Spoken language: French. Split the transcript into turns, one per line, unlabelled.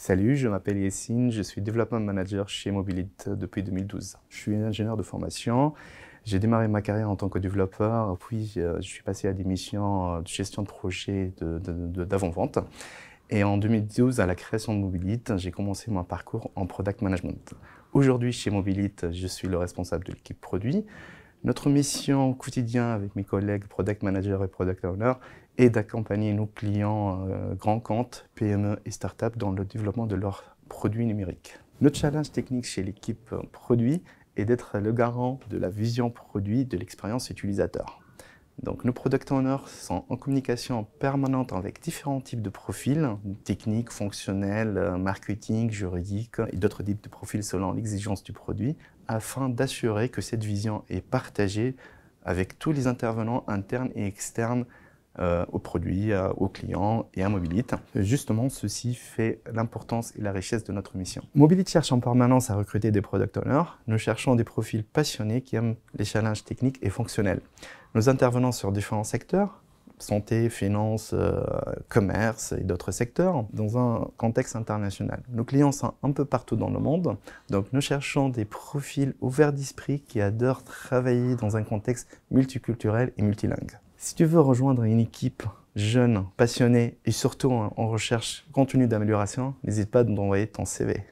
Salut, je m'appelle Yessine, je suis Development Manager chez Mobilite depuis 2012. Je suis ingénieur de formation. J'ai démarré ma carrière en tant que développeur, puis euh, je suis passé à des missions euh, de gestion de projet d'avant-vente. Et en 2012, à la création de Mobilite, j'ai commencé mon parcours en product management. Aujourd'hui, chez Mobilite, je suis le responsable de l'équipe produit. Notre mission quotidienne avec mes collègues product manager et product owner et d'accompagner nos clients euh, grands comptes, PME et startups dans le développement de leurs produits numériques. Notre challenge technique chez l'équipe euh, produit est d'être le garant de la vision produit de l'expérience utilisateur. Donc nos product owners sont en communication permanente avec différents types de profils, techniques, fonctionnels, euh, marketing, juridiques et d'autres types de profils selon l'exigence du produit, afin d'assurer que cette vision est partagée avec tous les intervenants internes et externes euh, aux produits, aux clients et à Mobilite. Justement, ceci fait l'importance et la richesse de notre mission. Mobilite cherche en permanence à recruter des product owners. Nous cherchons des profils passionnés qui aiment les challenges techniques et fonctionnels. Nous intervenons sur différents secteurs, santé, finance, euh, commerce et d'autres secteurs dans un contexte international. Nos clients sont un peu partout dans le monde, donc nous cherchons des profils ouverts d'esprit qui adorent travailler dans un contexte multiculturel et multilingue. Si tu veux rejoindre une équipe jeune, passionnée et surtout en recherche continue d'amélioration, n'hésite pas à nous envoyer ton CV.